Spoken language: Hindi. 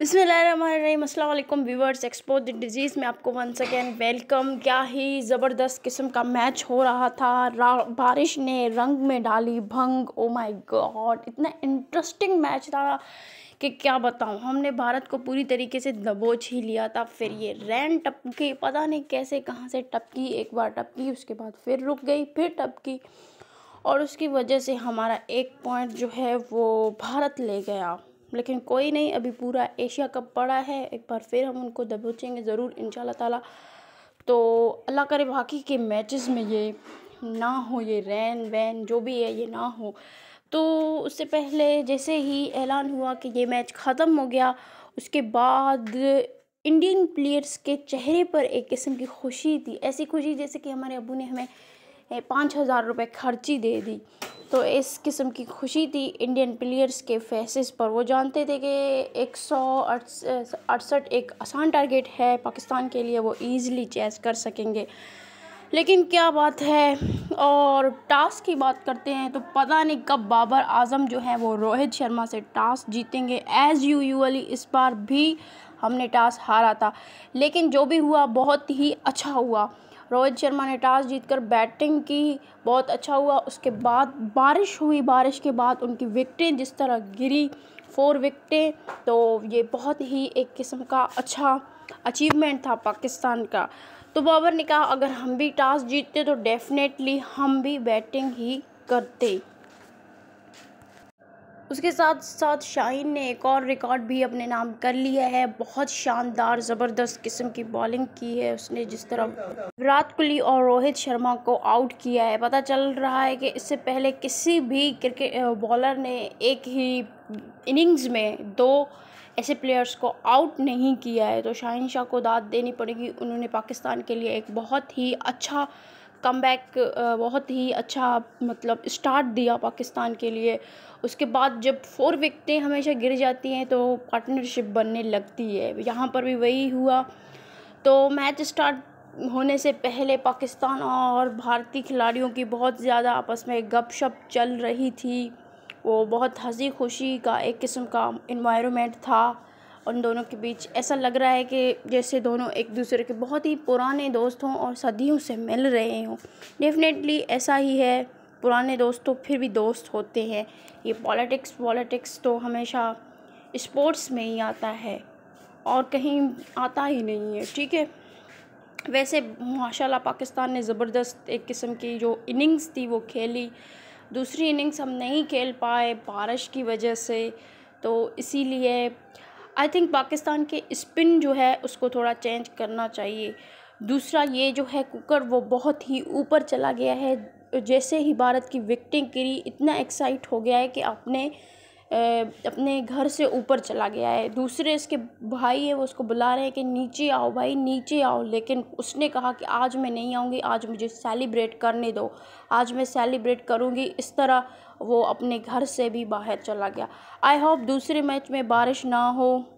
बिसमीम अल्लाम व्यूवर्स एक्सपो द डिज़ीज़ में आपको वन सेकेंड वेलकम क्या ही ज़बरदस्त किस्म का मैच हो रहा था बारिश ने रंग में डाली भंग ओ माय गॉड इतना इंटरेस्टिंग मैच था कि क्या बताऊँ हमने भारत को पूरी तरीके से दबोच ही लिया था फिर ये रैन टपकी पता नहीं कैसे कहाँ से टपकी एक बार टपकी उसके बाद फिर रुक गई फिर टपकी और उसकी वजह से हमारा एक पॉइंट जो है वो भारत ले गया लेकिन कोई नहीं अभी पूरा एशिया कप पड़ा है एक बार फिर हम उनको दबोचेंगे ज़रूर इन ताला तो अल्लाह करे बाकी के मैचेस में ये ना हो ये रैन वैन जो भी है ये ना हो तो उससे पहले जैसे ही ऐलान हुआ कि ये मैच ख़त्म हो गया उसके बाद इंडियन प्लेयर्स के चेहरे पर एक किस्म की खुशी थी ऐसी खुशी जैसे कि हमारे अबू ने हमें पाँच हज़ार रुपये खर्ची दे दी तो इस किस्म की खुशी थी इंडियन प्लेयर्स के फेसिस पर वो जानते थे कि एक सौ अड़सठ एक आसान टारगेट है पाकिस्तान के लिए वो ईज़िली चेस कर सकेंगे लेकिन क्या बात है और टास्क की बात करते हैं तो पता नहीं कब बाबर आजम जो है वो रोहित शर्मा से टास्क जीतेंगे एज़ यूजुअली इस बार भी हमने टास हारा था लेकिन जो भी हुआ बहुत ही अच्छा हुआ रोहित शर्मा ने टॉस जीतकर बैटिंग की बहुत अच्छा हुआ उसके बाद बारिश हुई बारिश के बाद उनकी विकटें जिस तरह गिरी फोर विकटें तो ये बहुत ही एक किस्म का अच्छा अचीवमेंट था पाकिस्तान का तो बाबर ने कहा अगर हम भी टॉस जीतते तो डेफ़िनेटली हम भी बैटिंग ही करते उसके साथ साथ शाहीन ने एक और रिकॉर्ड भी अपने नाम कर लिया है बहुत शानदार ज़बरदस्त किस्म की बॉलिंग की है उसने जिस तरह विराट कोहली और रोहित शर्मा को आउट किया है पता चल रहा है कि इससे पहले किसी भी क्रिकेट बॉलर ने एक ही इनिंग्स में दो ऐसे प्लेयर्स को आउट नहीं किया है तो शाहिन शाह को दाद देनी पड़ेगी उन्होंने पाकिस्तान के लिए एक बहुत ही अच्छा कम बहुत ही अच्छा मतलब स्टार्ट दिया पाकिस्तान के लिए उसके बाद जब फोर विकटें हमेशा गिर जाती हैं तो पार्टनरशिप बनने लगती है यहाँ पर भी वही हुआ तो मैच स्टार्ट होने से पहले पाकिस्तान और भारतीय खिलाड़ियों की बहुत ज़्यादा आपस में गपशप चल रही थी वो बहुत हंसी खुशी का एक किस्म का इन्वायरमेंट था उन दोनों के बीच ऐसा लग रहा है कि जैसे दोनों एक दूसरे के बहुत ही पुराने दोस्त हों और सदियों से मिल रहे हों डेफिनेटली ऐसा ही है पुराने दोस्त तो फिर भी दोस्त होते हैं ये पॉलिटिक्स पॉलिटिक्स तो हमेशा स्पोर्ट्स में ही आता है और कहीं आता ही नहीं है ठीक है वैसे माशाल्लाह पाकिस्तान ने ज़बरदस्त एक किस्म की जो इनिंग्स थी वो खेली दूसरी इनिंग्स हम नहीं खेल पाए बारिश की वजह से तो इसीलिए आई थिंक पाकिस्तान के स्पिन जो है उसको थोड़ा चेंज करना चाहिए दूसरा ये जो है कुकर वो बहुत ही ऊपर चला गया है जैसे ही भारत की विकटें गिरी इतना एक्साइट हो गया है कि आपने अपने घर से ऊपर चला गया है दूसरे इसके भाई है वो उसको बुला रहे हैं कि नीचे आओ भाई नीचे आओ लेकिन उसने कहा कि आज मैं नहीं आऊँगी आज मुझे सेलिब्रेट करने दो आज मैं सेलिब्रेट करूँगी इस तरह वो अपने घर से भी बाहर चला गया आई होप दूसरे मैच में बारिश ना हो